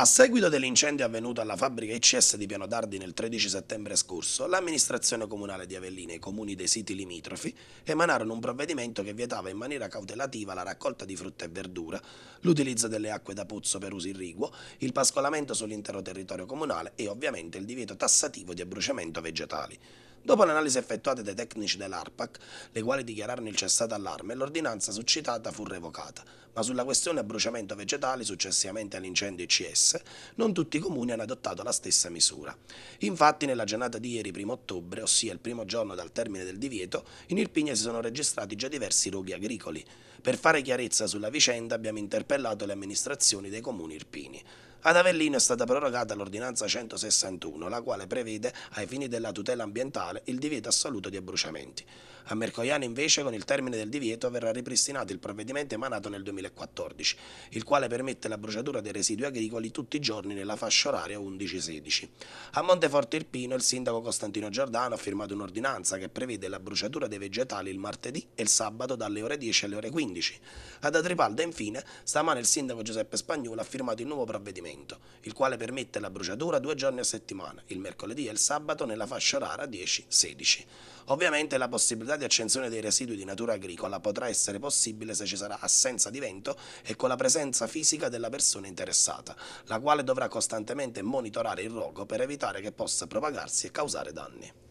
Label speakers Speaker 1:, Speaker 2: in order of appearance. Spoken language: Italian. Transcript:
Speaker 1: A seguito dell'incendio avvenuto alla fabbrica ICS di Piano Dardi nel 13 settembre scorso, l'amministrazione comunale di Avellina e i comuni dei siti limitrofi emanarono un provvedimento che vietava in maniera cautelativa la raccolta di frutta e verdura, l'utilizzo delle acque da pozzo per uso irriguo, il pascolamento sull'intero territorio comunale e ovviamente il divieto tassativo di abbruciamento vegetali. Dopo l'analisi effettuata dai tecnici dell'ARPAC, le quali dichiararono il cessato allarme, l'ordinanza suscitata fu revocata, ma sulla questione bruciamento vegetali successivamente all'incendio ICS, non tutti i comuni hanno adottato la stessa misura. Infatti nella giornata di ieri 1 ottobre, ossia il primo giorno dal termine del divieto, in Irpigna si sono registrati già diversi roghi agricoli. Per fare chiarezza sulla vicenda abbiamo interpellato le amministrazioni dei comuni irpini. Ad Avellino è stata prorogata l'ordinanza 161, la quale prevede, ai fini della tutela ambientale, il divieto assoluto di abbruciamenti. A Mercoiano invece con il termine del divieto verrà ripristinato il provvedimento emanato nel 2014, il quale permette la bruciatura dei residui agricoli tutti i giorni nella fascia oraria 11-16. A Monteforte Irpino il sindaco Costantino Giordano ha firmato un'ordinanza che prevede la bruciatura dei vegetali il martedì e il sabato dalle ore 10 alle ore 15. Ad Adripalda infine stamane il sindaco Giuseppe Spagnolo ha firmato il nuovo provvedimento alimento, il quale permette la bruciatura due giorni a settimana, il mercoledì e il sabato nella fascia rara 10-16. Ovviamente la possibilità di accensione dei residui di natura agricola potrà essere possibile se ci sarà assenza di vento e con la presenza fisica della persona interessata, la quale dovrà costantemente monitorare il rogo per evitare che possa propagarsi e causare danni.